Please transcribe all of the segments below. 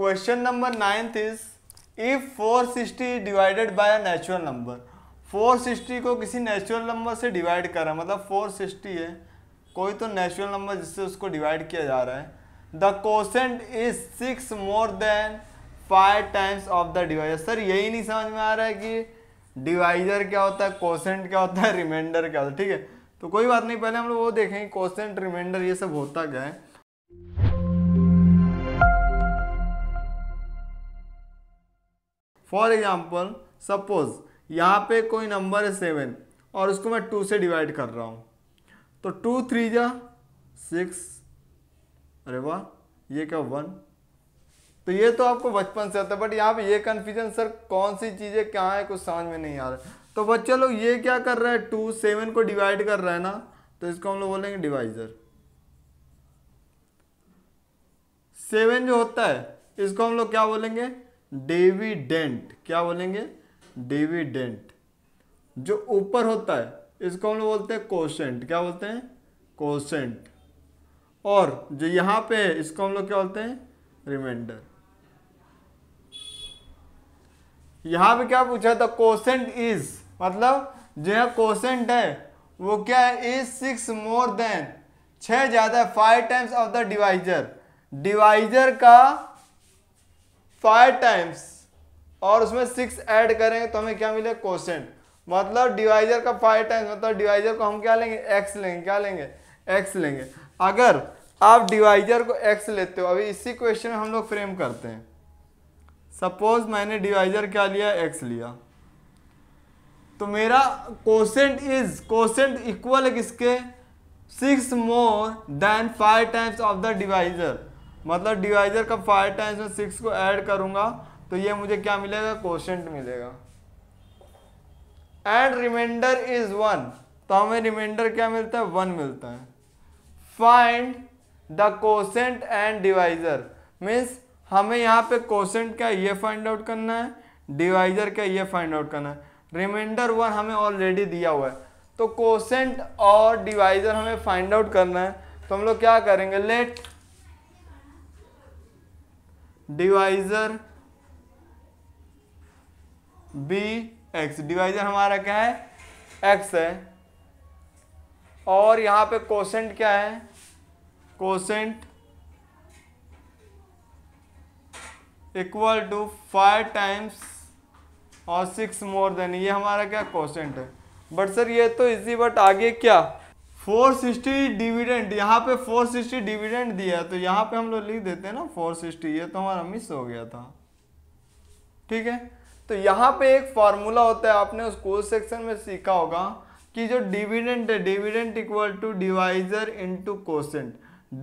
question number ninth is if four sixty divided by a natural number four sixty को किसी natural number से divide करा मतलब four sixty है कोई तो नेचुरल नंबर जिससे उसको डिवाइड किया जा रहा है the quotient is six more than five times of the divisor sir यही नहीं समझ में आ रहा है कि डिवाइजर क्या होता है कोसेंट क्या होता है रिमाइंडर क्या होता है ठीक है तो कोई बात नहीं पहले हम लोग वो देखेंगे कोसेंट रिमाइंडर ये सब होता क्या है फॉर एग्जाम्पल सपोज यहाँ पे कोई नंबर है सेवन और उसको मैं टू से डिवाइड कर रहा हूँ तो टू थ्री जा सिक्स अरे वाह ये क्या वन तो ये तो आपको बचपन से आता है बट यहाँ पे ये कन्फ्यूजन सर कौन सी चीज़ें क्या है कुछ समझ में नहीं आ रहा तो बच्चे लोग ये क्या कर रहे हैं टू सेवन को डिवाइड कर रहा है ना तो इसको हम लोग बोलेंगे डिवाइजर सेवन जो होता है इसको हम लोग क्या बोलेंगे डेविडेंट क्या बोलेंगे डेविडेंट जो ऊपर होता है इसको हम लोग बोलते हैं कोशेंट क्या बोलते हैं कोशेंट और जो यहां पे है इसको हम लोग क्या बोलते हैं रिमाइंडर यहां पे क्या पूछा था कोशेंट इज मतलब जो है कोशेंट है वो क्या है इज सिक्स मोर देन छह ज़्यादा five times of the divisor divisor का फाइव टाइम्स और उसमें सिक्स ऐड करेंगे तो हमें क्या मिले क्वेश्चन मतलब डिवाइजर का फाइव टाइम्स मतलब डिवाइजर को हम क्या लेंगे एक्स लेंगे क्या लेंगे एक्स लेंगे अगर आप डिवाइजर को एक्स लेते हो अभी इसी क्वेश्चन में हम लोग फ्रेम करते हैं सपोज मैंने डिवाइजर क्या लिया एक्स लिया तो मेरा कोशेंट इज कोशेंट इक्वल है किसके six more than five times of the divisor मतलब डिवाइजर का फाइव टाइम्स में सिक्स को ऐड करूंगा तो ये मुझे क्या मिलेगा क्वेश्चन मिलेगा एंड रिमाइंडर इज वन तो हमें रिमाइंडर क्या मिलता है वन मिलता है find the quotient and divisor means हमें यहाँ पे कोसेंट क्या ये फाइंड आउट करना है डिवाइजर क्या ये फाइंड आउट करना है रिमाइंडर वन हमें ऑलरेडी दिया हुआ है तो कोसेंट और डिवाइजर हमें फाइंड आउट करना है तो हम लोग क्या करेंगे let divisor be x divisor हमारा क्या है एक्स है और यहां पे कोसेंट क्या है quotient equal to five times और सिक्स मोर देन ये हमारा क्या कोसेंट है बट सर ये तो इजी बट आगे क्या 460 डिविडेंड यहाँ पे 460 डिविडेंड दिया है तो यहाँ पे हम लोग लिख देते हैं ना 460 ये तो हमारा मिस हो गया था ठीक है तो यहाँ पे एक फार्मूला होता है आपने स्कूल सेक्शन में सीखा होगा कि जो डिविडेंट है dividend equal to divisor into quotient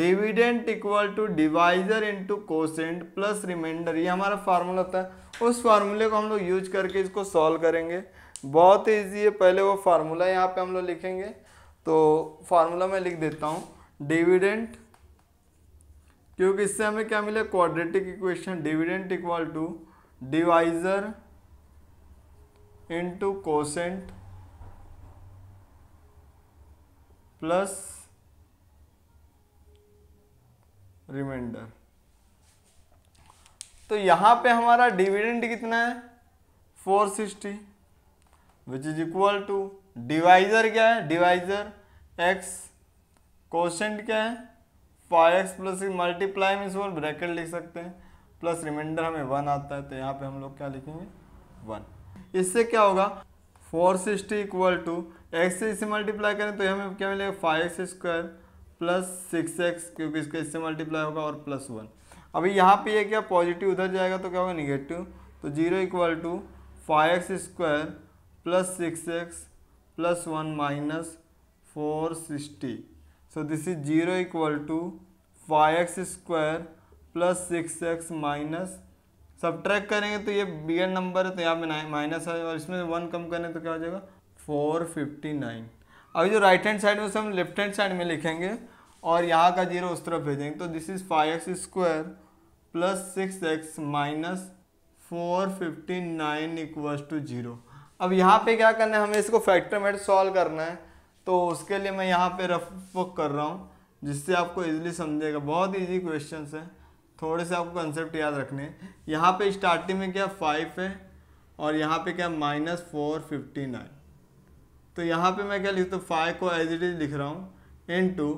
dividend equal to divisor into quotient plus remainder ये हमारा फार्मूला होता है उस फार्मूले को हम लोग यूज करके इसको सॉल्व करेंगे बहुत ईजी है पहले वो फार्मूला यहाँ पे हम लोग लिखेंगे तो फार्मूला मैं लिख देता हूँ डिविडेंट क्योंकि इससे हमें क्या मिला quadratic equation dividend equal to divisor into quotient plus remainder तो यहां पे हमारा डिविडेंट कितना है 460 sixty which is equal to divisor क्या है डिवाइजर एक्स क्वेश्चन क्या है फाइव एक्स प्लस मल्टीप्लाई में इसको ब्रैकेट लिख सकते हैं प्लस रिमाइंडर हमें वन आता है तो यहाँ पे हम लोग क्या लिखेंगे वन इससे क्या होगा four sixty equal to x से इसे मल्टीप्लाई करें तो हमें क्या मिलेगा five x square plus six x क्योंकि इसका इससे मल्टीप्लाई होगा और प्लस वन अभी यहाँ पे ये क्या पॉजिटिव उधर जाएगा तो क्या होगा निगेटिव तो zero equal to five x square plus six x plus one minus four sixty so this is zero equal to five x to plus six x minus subtract करेंगे तो ये bigger number है तो यहाँ पे minus है और इसमें वन कम करें तो क्या हो जाएगा फोर फिफ्टी नाइन अभी जो राइट हैंड साइड में उसे हम लेफ्ट हैंड साइड में लिखेंगे और यहाँ का जीरो उस तरफ भेजेंगे तो this is five x square plus six x minus four fifty nine equals to zero अब यहाँ पे क्या करना है हमें इसको फैक्टर मेट सॉल्व करना है तो उसके लिए मैं यहाँ पे रफ वर्क कर रहा हूँ जिससे आपको इजीली समझेगा बहुत इजी क्वेश्चन है थोड़े से आपको कंसेप्ट याद रखने हैं यहाँ पे स्टार्टिंग में क्या फाइव है और यहाँ पे क्या माइनस फोर फिफ्टी नाइन तो यहाँ पे मैं क्या लिखता तो हूँ फाइव को एज इट इज लिख रहा हूँ इन टू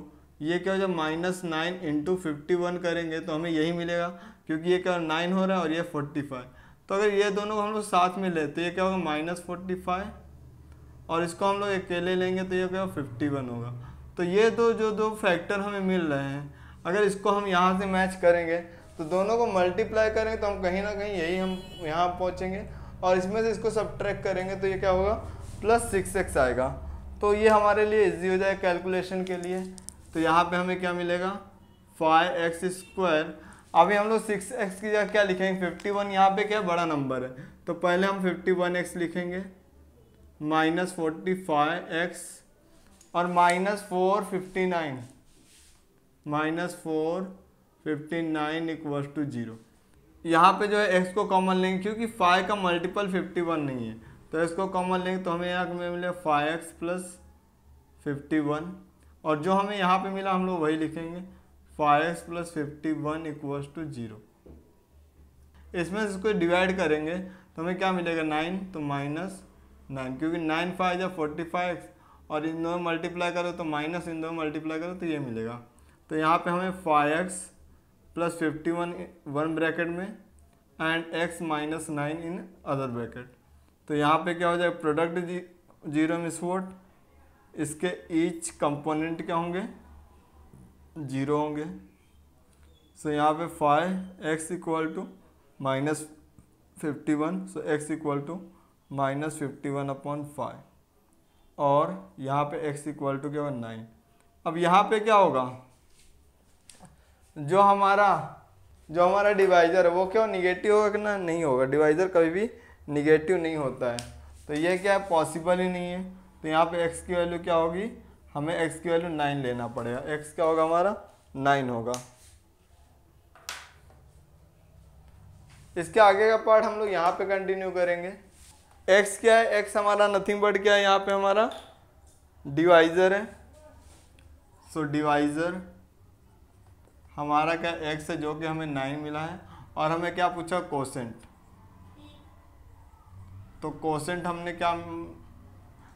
ये क्या हो जाए minus nine into fifty one करेंगे तो हमें यही मिलेगा क्योंकि ये क्या नाइन हो रहा है और ये फोर्टी फाइव तो अगर ये दोनों को हम लोग साथ में लेते तो ये क्या होगा माइनस फोर्टी फाइव और इसको हम लोग अकेले लेंगे तो ये क्या होगा फिफ्टी वन होगा तो ये दो जो दो फैक्टर हमें मिल रहे हैं अगर इसको हम यहाँ से मैच करेंगे तो दोनों को मल्टीप्लाई करेंगे तो हम कहीं ना कहीं यही हम यहाँ पहुँचेंगे और इसमें से इसको सब करेंगे तो ये क्या होगा प्लस सिक्स एक्स आएगा तो ये हमारे लिए ईजी हो जाए कैलकुलेशन के लिए तो यहाँ पे हमें क्या मिलेगा फाइव एक्स स्क्वायर अभी हम लोग सिक्स एक्स की जगह क्या लिखेंगे फिफ्टी वन यहाँ पर क्या बड़ा नंबर है तो पहले हम फिफ्टी वन एक्स लिखेंगे माइनस फोर्टी फाइव एक्स और minus four fifty nine minus four fifty nine equals to zero यहाँ पे जो है एक्स को कॉमन लेंगे क्योंकि फाइव का मल्टीपल फिफ्टी वन नहीं है तो इसको कॉमन लेंगे तो हमें यहाँ पे मिले five x plus fifty one और जो हमें यहाँ पे मिला हम लोग वही लिखेंगे five x plus fifty one equals to zero इसमें इसको डिवाइड करेंगे तो हमें क्या मिलेगा नाइन तो माइनस नाइन क्योंकि नाइन फाइव या फोर्टी फाइव और इन दोनों मल्टीप्लाई करो तो माइनस इन दोनों मल्टीप्लाई करो तो ये मिलेगा तो यहाँ पे हमें five x plus fifty one one bracket में and x minus nine in other bracket तो यहाँ पे क्या हो जाएगा प्रोडक्ट जी जीरो मिसवोट इसके ईच कंपोनेंट क्या होंगे जीरो होंगे सो यहाँ पे five x equal to minus fifty one so x equal to minus fifty one upon five और यहाँ पे एक्स इक्वल टू क्या नाइन अब यहाँ पे क्या होगा जो हमारा जो हमारा डिवाइज़र है वो क्या निगेटिव होगा कि ना नहीं होगा डिवाइज़र कभी भी निगेटिव नहीं होता है तो ये क्या है पॉसिबल ही नहीं है तो यहाँ पे एक्स की वैल्यू क्या होगी हमें x की वैल्यू नाइन लेना पड़ेगा x क्या होगा हमारा नाइन होगा इसके आगे का पार्ट हम लोग यहाँ पे कंटिन्यू करेंगे x क्या है x हमारा नथिंग बट क्या है यहाँ पे हमारा डिवाइज़र है सो so, डिवाइज़र हमारा क्या x है जो कि हमें नाइन मिला है और हमें क्या पूछा कोसेंट तो कोसेंट हमने क्या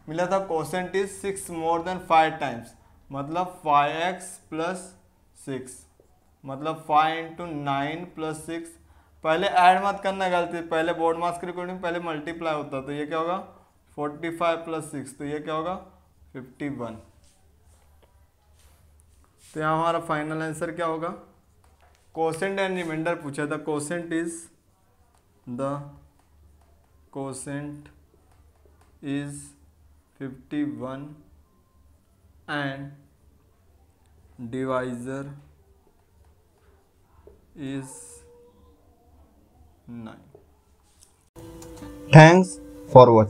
मिला था question is six more than five times मतलब फाइव एक्स प्लस सिक्स मतलब five into nine plus six पहले ऐड मत करना गलती पहले बोर्ड मार्क्स के रिकॉर्डिंग पहले मल्टीप्लाई होता तो ये क्या होगा फोर्टी फाइव प्लस सिक्स तो ये क्या होगा फिफ्टी वन तो यहाँ हमारा फाइनल आंसर क्या होगा कोसेंट एंड रिमाइंडर पूछा था quotient is the quotient is fifty one and divisor is nine thanks for watching